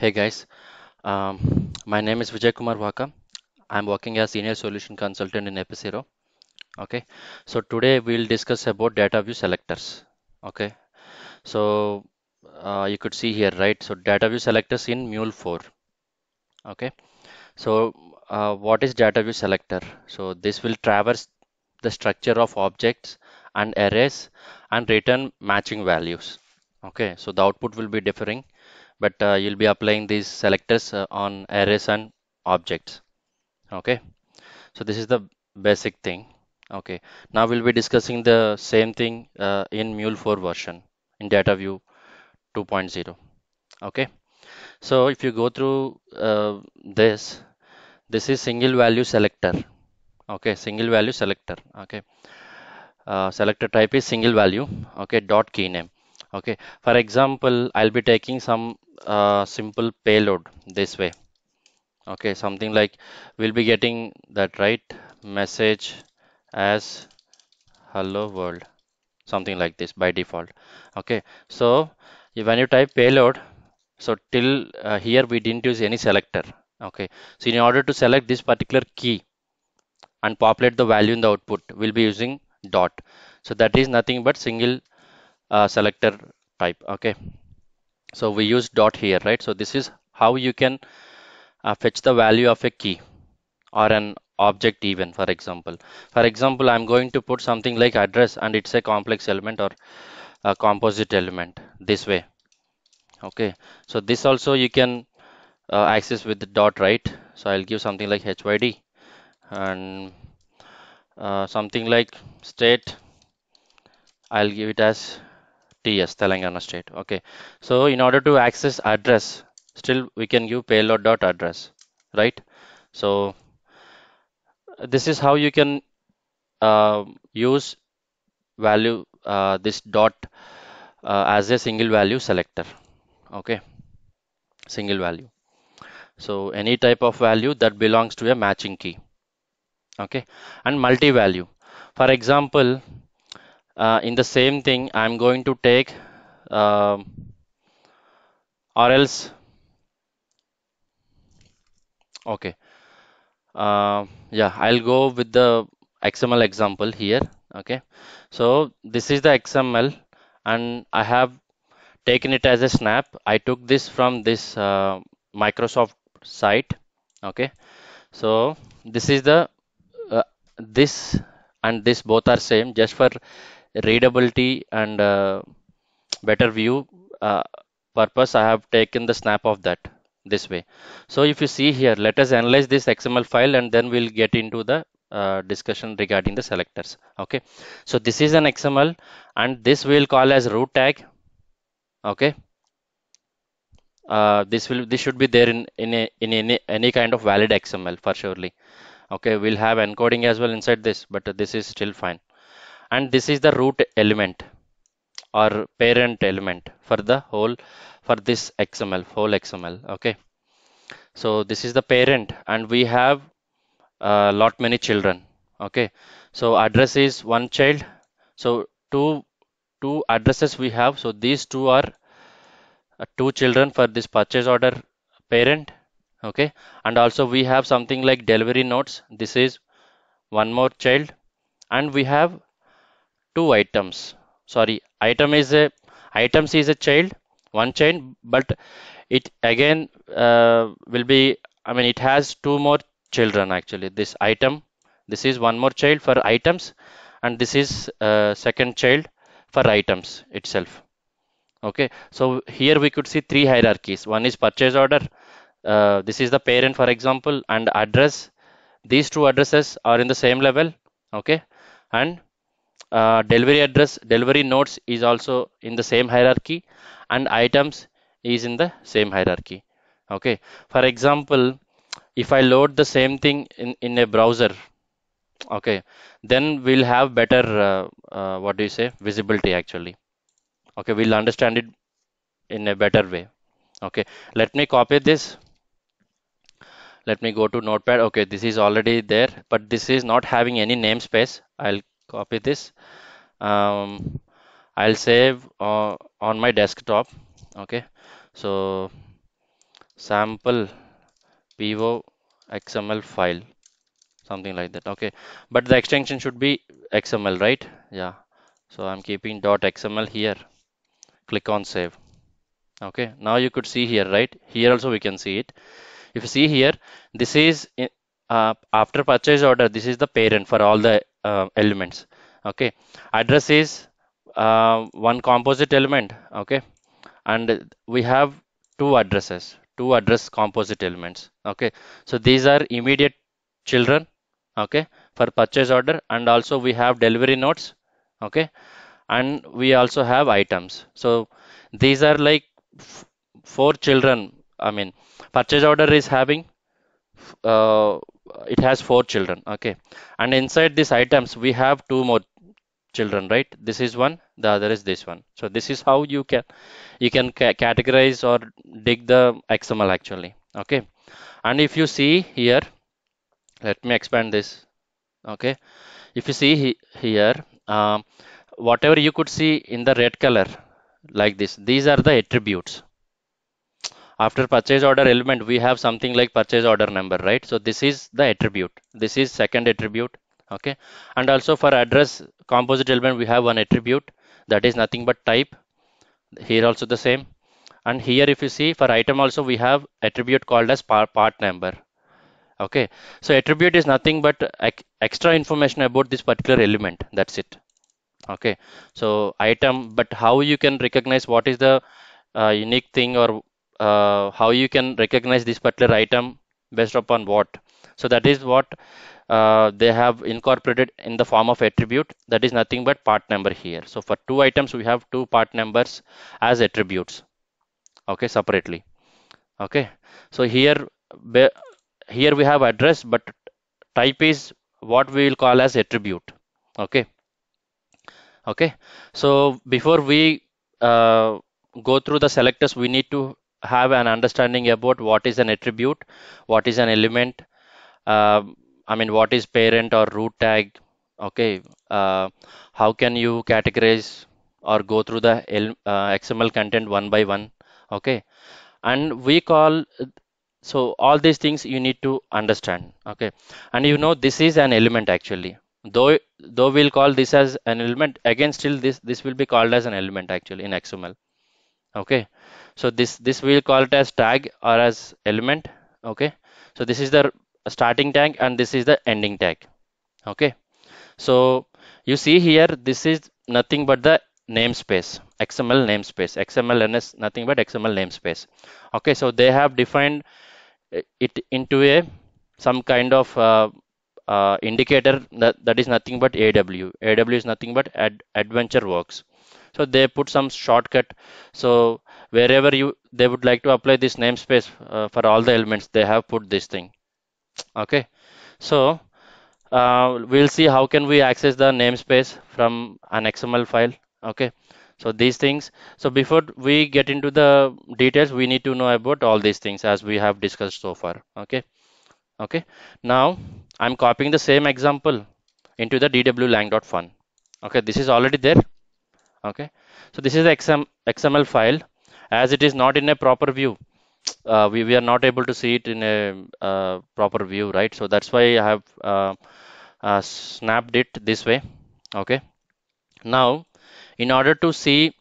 Hey guys, um, my name is Vijay Kumar Vaka. I'm working as senior solution consultant in Epicero. Okay, so today we'll discuss about data view selectors. Okay, so uh, you could see here, right? So data view selectors in Mule 4. Okay, so uh, what is data view selector? So this will traverse the structure of objects and arrays and return matching values. Okay, so the output will be differing but uh, you'll be applying these selectors uh, on arrays and objects okay so this is the basic thing okay now we'll be discussing the same thing uh, in mule 4 version in data view 2.0 okay so if you go through uh, this this is single value selector okay single value selector okay uh, selector type is single value okay dot key name okay for example i'll be taking some a simple payload this way okay something like we'll be getting that right message as hello world something like this by default okay so when you type payload so till uh, here we didn't use any selector okay so in order to select this particular key and populate the value in the output we'll be using dot so that is nothing but single uh, selector type okay so we use dot here right so this is how you can uh, fetch the value of a key or an object even for example for example i'm going to put something like address and it's a complex element or a composite element this way okay so this also you can uh, access with the dot right so i'll give something like hyd and uh, something like state i'll give it as TS, Telangana state. Okay. So in order to access address, still we can give payload dot address, right? So this is how you can uh, use value uh, this dot uh, as a single value selector. Okay. Single value. So any type of value that belongs to a matching key. Okay. And multi-value. For example, uh, in the same thing I'm going to take uh, or else okay uh, yeah I'll go with the XML example here okay so this is the XML and I have taken it as a snap I took this from this uh, Microsoft site okay so this is the uh, this and this both are same just for readability and uh, better view uh, purpose I have taken the snap of that this way so if you see here let us analyze this XML file and then we'll get into the uh, discussion regarding the selectors okay so this is an XML and this will call as root tag okay uh, this will this should be there in in, a, in any any kind of valid XML for surely okay we'll have encoding as well inside this but this is still fine and this is the root element or parent element for the whole for this xml whole xml okay so this is the parent and we have a lot many children okay so address is one child so two two addresses we have so these two are uh, two children for this purchase order parent okay and also we have something like delivery notes this is one more child and we have two items sorry item is a items is a child one chain but it again uh, will be I mean it has two more children actually this item this is one more child for items and this is uh, second child for items itself okay so here we could see three hierarchies one is purchase order uh, this is the parent for example and address these two addresses are in the same level okay and uh, delivery address delivery nodes is also in the same hierarchy and items is in the same hierarchy okay for example if i load the same thing in in a browser okay then we'll have better uh, uh, what do you say visibility actually okay we'll understand it in a better way okay let me copy this let me go to notepad okay this is already there but this is not having any namespace i'll copy this um, I'll save uh, on my desktop okay so sample pivo XML file something like that okay but the extension should be XML right yeah so I'm keeping .xml here click on save okay now you could see here right here also we can see it if you see here this is uh, after purchase order this is the parent for all the uh, elements okay address is uh, one composite element okay and we have two addresses two address composite elements okay so these are immediate children okay for purchase order and also we have delivery notes, okay and we also have items so these are like four children i mean purchase order is having uh, it has four children okay and inside these items we have two more children right this is one the other is this one so this is how you can you can ca categorize or dig the xml actually okay and if you see here let me expand this okay if you see he here um, whatever you could see in the red color like this these are the attributes after purchase order element we have something like purchase order number right so this is the attribute this is second attribute okay and also for address composite element we have one attribute that is nothing but type here also the same and here if you see for item also we have attribute called as part number okay so attribute is nothing but extra information about this particular element that's it okay so item but how you can recognize what is the uh, unique thing or uh, how you can recognize this particular item based upon what so that is what uh, they have incorporated in the form of attribute that is nothing but part number here so for two items we have two part numbers as attributes okay separately okay so here here we have address but type is what we will call as attribute okay okay so before we uh, go through the selectors we need to have an understanding about what is an attribute, what is an element, uh, I mean, what is parent or root tag, okay, uh, how can you categorize or go through the L, uh, XML content one by one, okay, and we call so all these things you need to understand okay and you know this is an element actually though though we'll call this as an element again still this this will be called as an element actually in xml okay so this this we'll call it as tag or as element okay so this is the starting tag and this is the ending tag okay so you see here this is nothing but the namespace xml namespace XML is nothing but xml namespace okay so they have defined eh, it into a some kind of uh, uh, indicator that, that is nothing but aw aw is nothing but ad, adventure works so they put some shortcut so wherever you they would like to apply this namespace uh, for all the elements they have put this thing okay so uh, we'll see how can we access the namespace from an xml file okay so these things so before we get into the details we need to know about all these things as we have discussed so far okay okay now i'm copying the same example into the dwlang.fun okay this is already there okay so this is the xml file as it is not in a proper view uh, we, we are not able to see it in a uh, proper view right so that's why I have uh, uh snapped it this way okay now in order to see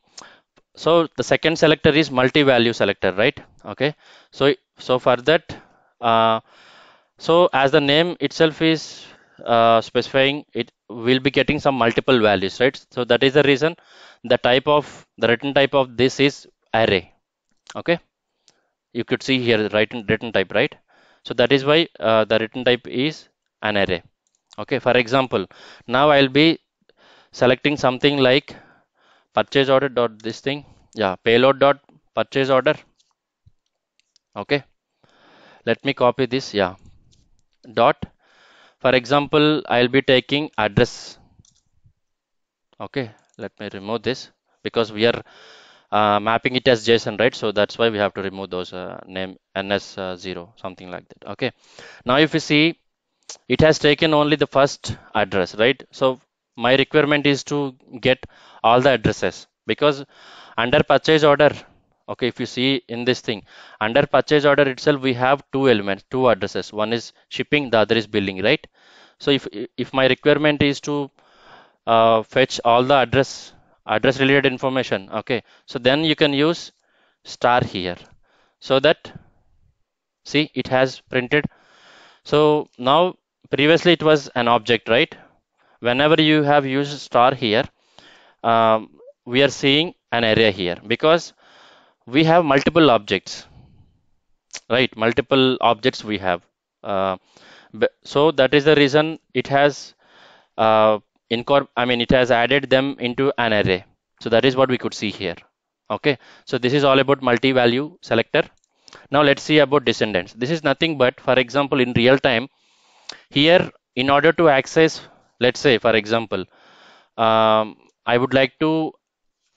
so the second selector is multi-value selector right okay so so for that uh, so as the name itself is uh, specifying it will be getting some multiple values right so that is the reason the type of the written type of this is array okay you could see here written written type right so that is why uh, the written type is an array okay for example now I'll be selecting something like purchase order dot this thing yeah payload dot purchase order okay let me copy this yeah dot for example I'll be taking address okay let me remove this because we are uh, mapping it as JSON, right? So that's why we have to remove those uh, name NS0, something like that. Okay. Now if you see, it has taken only the first address, right? So my requirement is to get all the addresses because under purchase order, okay, if you see in this thing, under purchase order itself, we have two elements, two addresses. One is shipping, the other is billing, right? So if if my requirement is to uh, fetch all the address address related information okay so then you can use star here so that see it has printed so now previously it was an object right whenever you have used star here um, we are seeing an array here because we have multiple objects right multiple objects we have uh, so that is the reason it has uh, incorp I mean it has added them into an array so that is what we could see here okay so this is all about multi-value selector now let's see about descendants this is nothing but for example in real time here in order to access let's say for example um, I would like to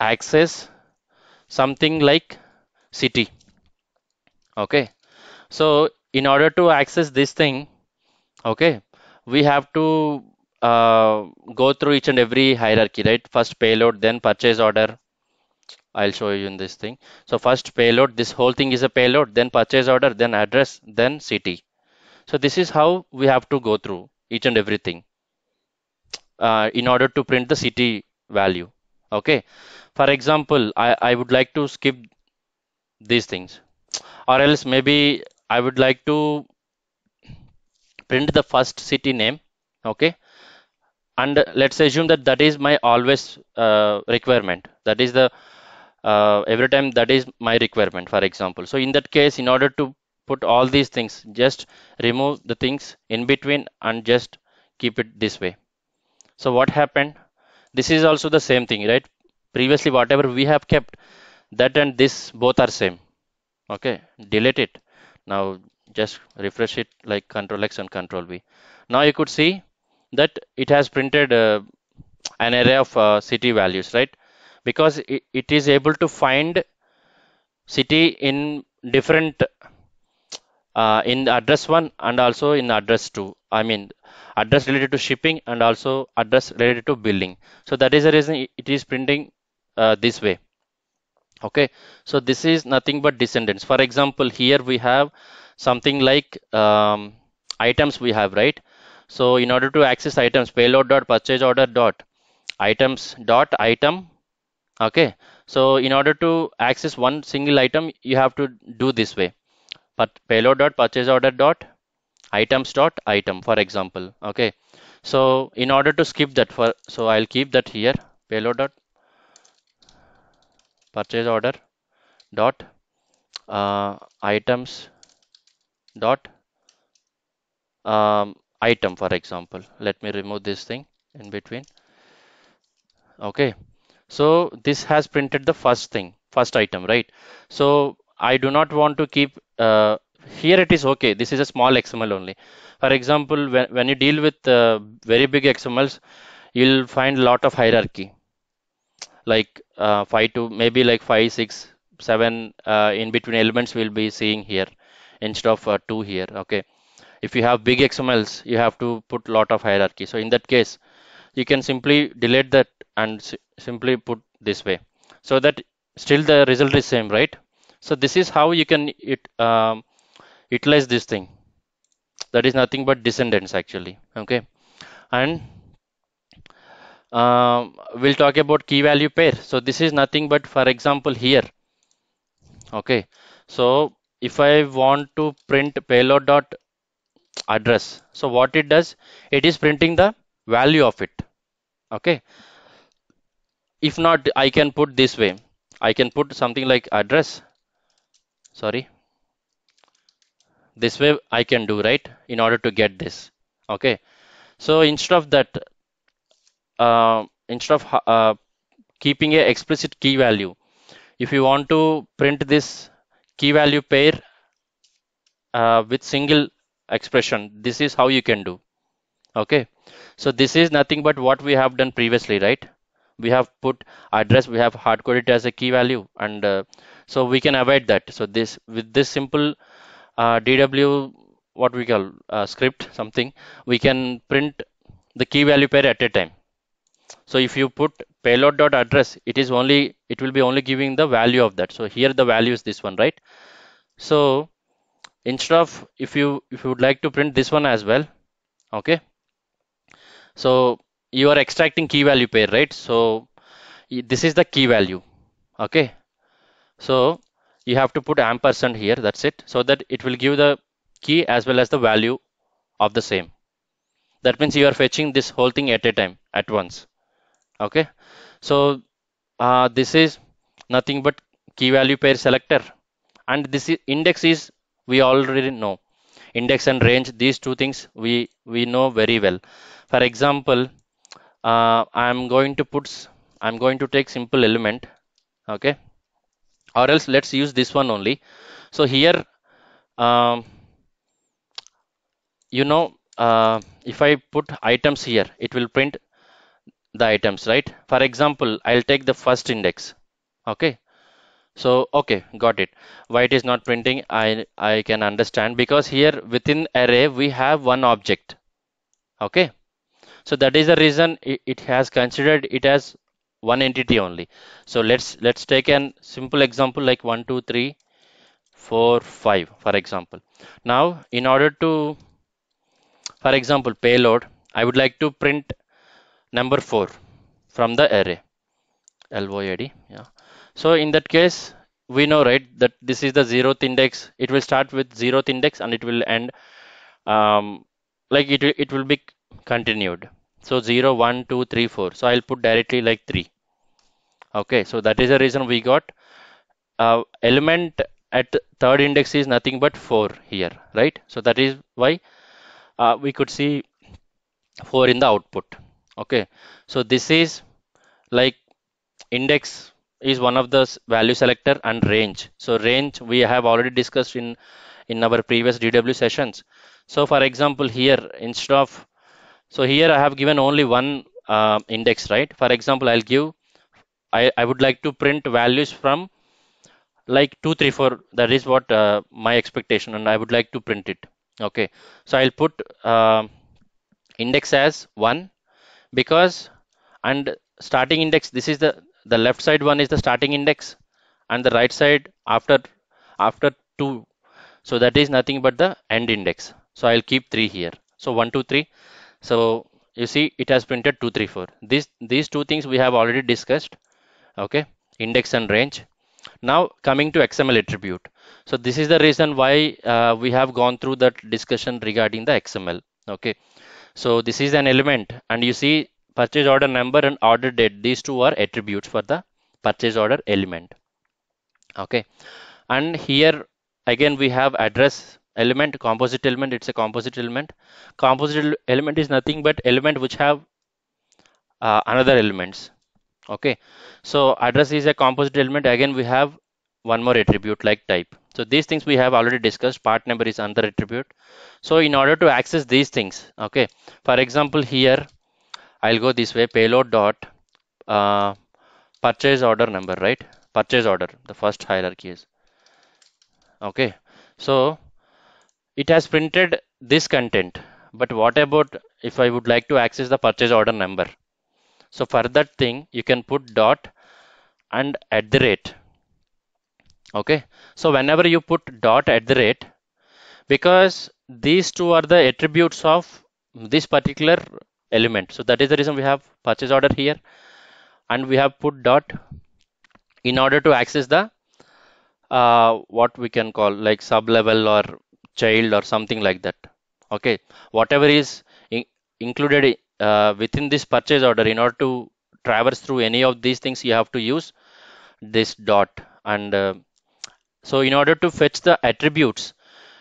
access something like city okay so in order to access this thing okay we have to uh, go through each and every hierarchy, right? First payload, then purchase order. I'll show you in this thing. So first payload, this whole thing is a payload, then purchase order, then address, then city. So this is how we have to go through each and everything uh, in order to print the city value. Okay. For example, I, I would like to skip these things or else maybe I would like to print the first city name. Okay and let's assume that that is my always uh, requirement that is the uh, every time that is my requirement for example so in that case in order to put all these things just remove the things in between and just keep it this way so what happened this is also the same thing right previously whatever we have kept that and this both are same okay delete it now just refresh it like control x and control v now you could see that it has printed uh, an array of uh, city values right because it, it is able to find city in different uh, in address 1 and also in address 2 i mean address related to shipping and also address related to billing so that is the reason it is printing uh, this way okay so this is nothing but descendants for example here we have something like um, items we have right so in order to access items, payload dot purchase order dot items dot item. Okay. So in order to access one single item, you have to do this way. But payload dot purchase order dot items dot item, for example. Okay. So in order to skip that for, so I'll keep that here payload dot purchase order dot uh, items dot um, item for example let me remove this thing in between okay so this has printed the first thing first item right so I do not want to keep uh, here it is okay this is a small XML only for example when, when you deal with uh, very big XMLs you'll find a lot of hierarchy like uh, 5 to maybe like 5 6 7 uh, in between elements we'll be seeing here instead of uh, 2 here okay if you have big xmls you have to put lot of hierarchy so in that case you can simply delete that and simply put this way so that still the result is same right so this is how you can it um, utilize this thing that is nothing but descendants actually okay and um, we'll talk about key value pair so this is nothing but for example here okay so if i want to print payload dot address so what it does it is printing the value of it okay if not I can put this way I can put something like address sorry this way I can do right in order to get this okay so instead of that uh, instead of uh, keeping a explicit key value if you want to print this key value pair uh, with single expression this is how you can do okay so this is nothing but what we have done previously right we have put address we have hard coded it as a key value and uh, so we can avoid that so this with this simple uh, dw what we call uh, script something we can print the key value pair at a time so if you put payload dot address it is only it will be only giving the value of that so here the value is this one right so instead of if you if you would like to print this one as well okay so you are extracting key value pair right so this is the key value okay so you have to put ampersand here that's it so that it will give the key as well as the value of the same that means you are fetching this whole thing at a time at once okay so uh, this is nothing but key value pair selector and this is index is we already know index and range these two things we we know very well for example uh, i'm going to put i'm going to take simple element okay or else let's use this one only so here um, you know uh, if i put items here it will print the items right for example i'll take the first index okay so okay got it why it is not printing i i can understand because here within array we have one object okay so that is the reason it, has considered it as one entity only so let's let's take an simple example like one two three four five for example now in order to for example payload i would like to print number four from the array load yeah so in that case we know right that this is the zeroth index it will start with zeroth index and it will end um, like it, it will be continued so 0 1 2 3 4 so i'll put directly like 3 okay so that is the reason we got uh, element at third index is nothing but 4 here right so that is why uh, we could see 4 in the output okay so this is like index is one of the value selector and range. So range we have already discussed in in our previous DW sessions. So for example here instead of so here I have given only one uh, index right. For example I'll give I, I would like to print values from like 2 3 4 that is what uh, my expectation and I would like to print it okay so I'll put uh, index as 1 because and starting index this is the the left side one is the starting index and the right side after after 2 so that is nothing but the end index so I'll keep 3 here so one two three. so you see it has printed two three four. these these two things we have already discussed okay index and range now coming to XML attribute so this is the reason why uh, we have gone through that discussion regarding the XML okay so this is an element and you see purchase order number and order date these two are attributes for the purchase order element okay and here again we have address element composite element it's a composite element composite element is nothing but element which have uh, another elements okay so address is a composite element again we have one more attribute like type so these things we have already discussed part number is another attribute so in order to access these things okay for example here I'll go this way payload dot uh, purchase order number, right? Purchase order, the first hierarchy is. Okay, so it has printed this content, but what about if I would like to access the purchase order number? So for that thing, you can put dot and at the rate. Okay, so whenever you put dot at the rate, because these two are the attributes of this particular element so that is the reason we have purchase order here and we have put dot in order to access the uh, what we can call like sub level or child or something like that okay whatever is in included uh, within this purchase order in order to traverse through any of these things you have to use this dot and uh, so in order to fetch the attributes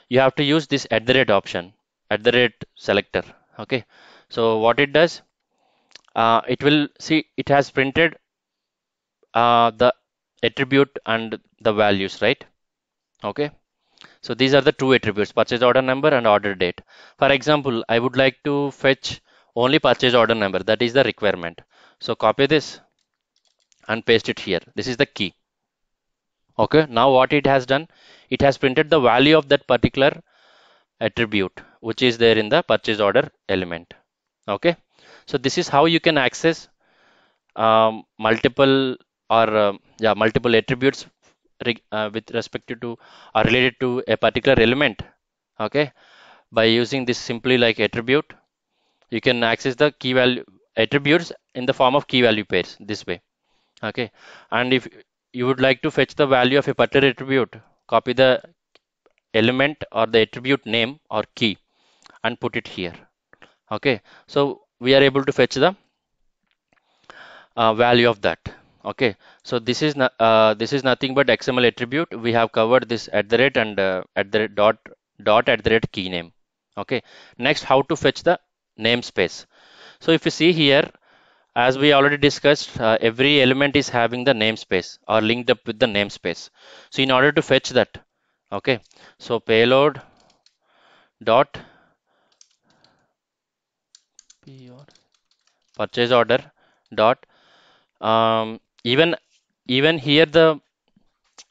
you have to use this at the rate option at the rate selector okay so what it does uh, it will see it has printed uh, the attribute and the values right okay so these are the two attributes purchase order number and order date for example I would like to fetch only purchase order number that is the requirement so copy this and paste it here this is the key okay now what it has done it has printed the value of that particular attribute which is there in the purchase order element okay so this is how you can access um, multiple or uh, yeah multiple attributes uh, with respect to are related to a particular element okay by using this simply like attribute you can access the key value attributes in the form of key value pairs this way okay and if you would like to fetch the value of a particular attribute copy the element or the attribute name or key and put it here okay so we are able to fetch the uh, value of that okay so this is uh, this is nothing but xml attribute we have covered this at the rate and uh, at the dot dot at the rate key name okay next how to fetch the namespace so if you see here as we already discussed uh, every element is having the namespace or linked up with the namespace so in order to fetch that okay so payload dot purchase order dot um, even even here the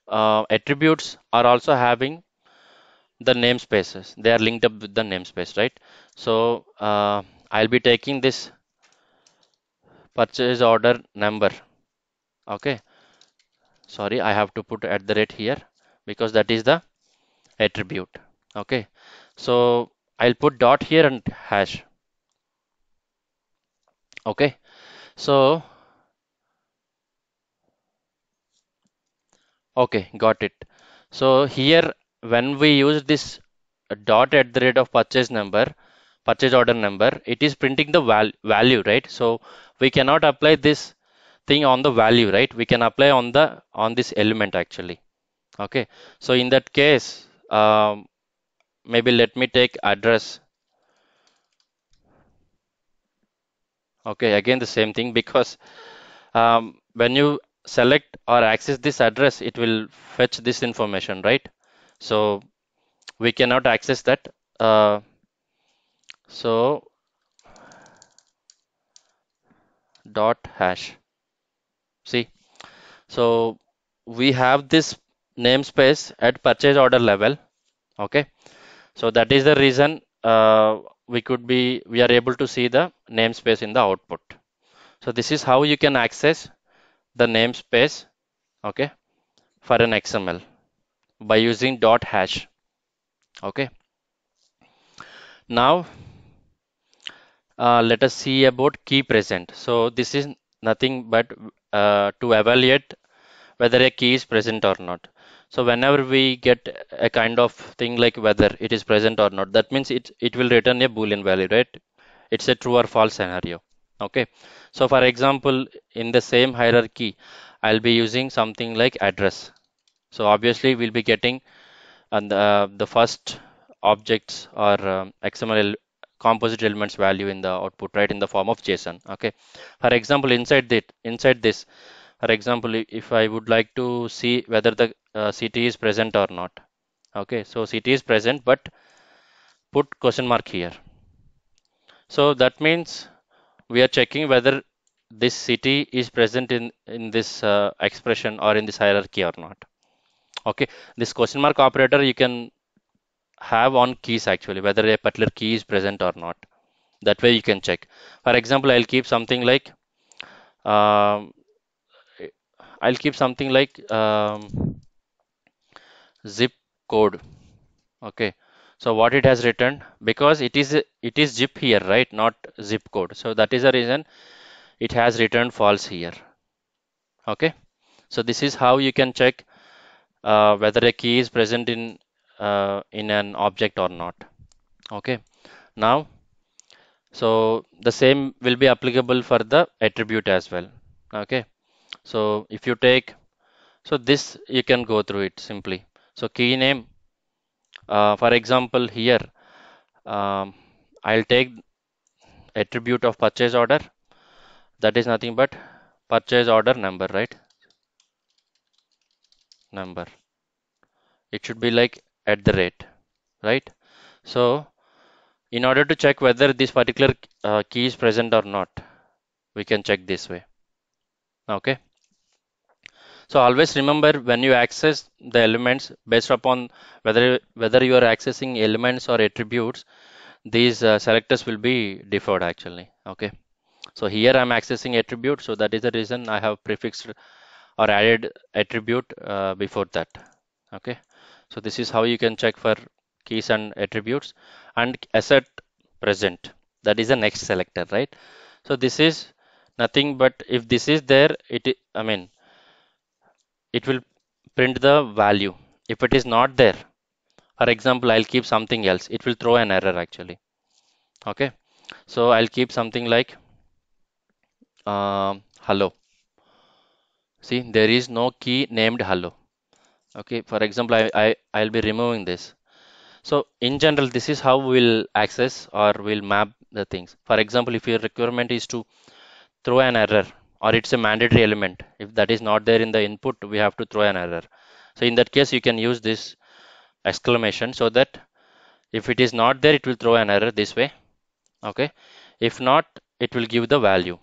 uh, attributes are also having the namespaces they are linked up with the namespace right so uh, I'll be taking this purchase order number okay sorry I have to put at the rate here because that is the attribute okay so I'll put dot here and hash okay so okay got it so here when we use this dot at the rate of purchase number purchase order number it is printing the val value right so we cannot apply this thing on the value right we can apply on the on this element actually okay so in that case um, maybe let me take address okay again the same thing because um, when you select or access this address it will fetch this information right so we cannot access that uh, so dot hash see so we have this namespace at purchase order level okay so that is the reason uh, we could be we are able to see the namespace in the output so this is how you can access the namespace okay for an xml by using dot hash okay now uh, let us see about key present so this is nothing but uh, to evaluate whether a key is present or not so whenever we get a kind of thing like whether it is present or not that means it it will return a boolean value right it's a true or false scenario okay so for example in the same hierarchy i'll be using something like address so obviously we'll be getting and uh, the, the first objects or um, xml composite elements value in the output right in the form of json okay for example inside that inside this for example if i would like to see whether the City uh, CT is present or not. Okay, so CT is present, but put question mark here. So that means we are checking whether this CT is present in, in this uh, expression or in this hierarchy or not. Okay, this question mark operator you can have on keys actually, whether a particular key is present or not. That way you can check. For example, I'll keep something like um, I'll keep something like um, zip code okay so what it has written because it is it is zip here right not zip code so that is the reason it has returned false here okay so this is how you can check uh, whether a key is present in uh, in an object or not okay now so the same will be applicable for the attribute as well okay so if you take so this you can go through it simply so key name uh, for example here um, I'll take attribute of purchase order that is nothing but purchase order number right number it should be like at the rate right so in order to check whether this particular uh, key is present or not we can check this way okay so always remember when you access the elements based upon whether whether you are accessing elements or attributes, these uh, selectors will be deferred actually. Okay. So here I'm accessing attribute. So that is the reason I have prefixed or added attribute uh, before that. Okay. So this is how you can check for keys and attributes and asset present. That is the next selector, right? So this is nothing but if this is there, it I mean it will print the value if it is not there for example I'll keep something else it will throw an error actually okay so I'll keep something like uh, hello see there is no key named hello okay for example I, I I'll be removing this so in general this is how we'll access or we'll map the things for example if your requirement is to throw an error or it's a mandatory element. If that is not there in the input, we have to throw an error. So in that case, you can use this exclamation so that if it is not there, it will throw an error this way. Okay. If not, it will give the value.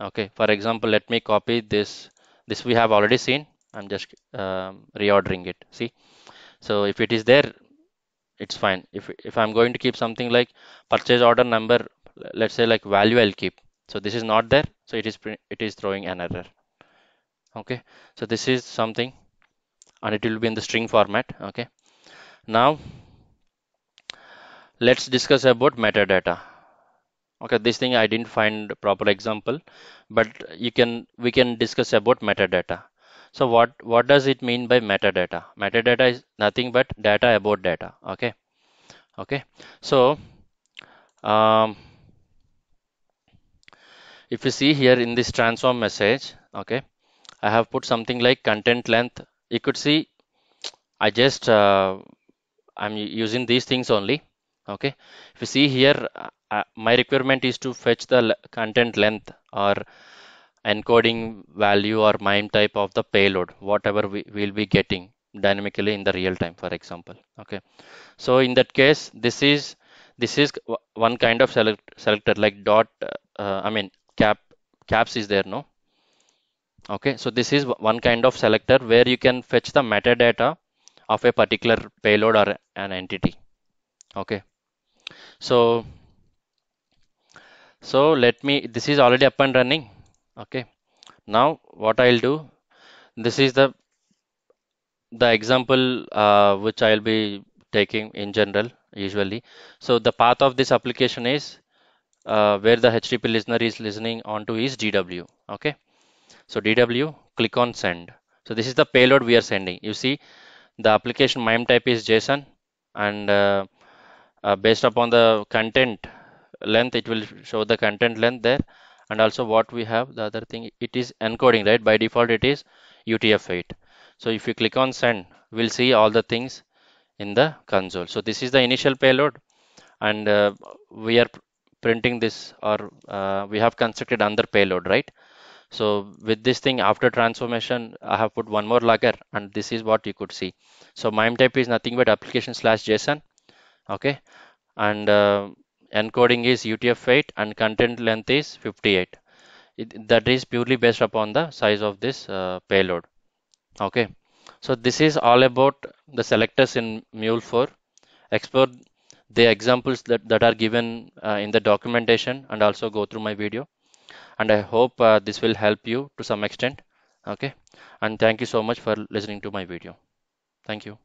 Okay. For example, let me copy this. This we have already seen. I'm just um, reordering it. See. So if it is there, it's fine. If if I'm going to keep something like purchase order number, let's say like value, I'll keep so this is not there so it is it is throwing an error okay so this is something and it will be in the string format okay now let's discuss about metadata okay this thing i didn't find proper example but you can we can discuss about metadata so what what does it mean by metadata metadata is nothing but data about data okay okay so um, if you see here in this transform message okay i have put something like content length you could see i just uh, i'm using these things only okay if you see here uh, uh my requirement is to fetch the content length or encoding value or MIME type of the payload whatever we will be getting dynamically in the real time for example okay so in that case this is this is one kind of select, selector like dot uh, i mean cap caps is there no okay so this is one kind of selector where you can fetch the metadata of a particular payload or an entity okay so so let me this is already up and running okay now what I'll do this is the the example uh, which I'll be taking in general usually so the path of this application is uh, where the HTTP listener is listening onto is DW. Okay, so DW, click on send. So this is the payload we are sending. You see, the application MIME type is JSON, and uh, uh, based upon the content length, it will show the content length there, and also what we have. The other thing, it is encoding, right? By default, it is UTF-8. So if you click on send, we'll see all the things in the console. So this is the initial payload and uh, we are printing this or uh, we have constructed another payload right so with this thing after transformation i have put one more logger and this is what you could see so mime type is nothing but application slash json okay and uh, encoding is utf-8 and content length is 58 it, that is purely based upon the size of this uh, payload okay so this is all about the selectors in mule 4 explore the examples that, that are given uh, in the documentation and also go through my video and I hope uh, this will help you to some extent okay and thank you so much for listening to my video thank you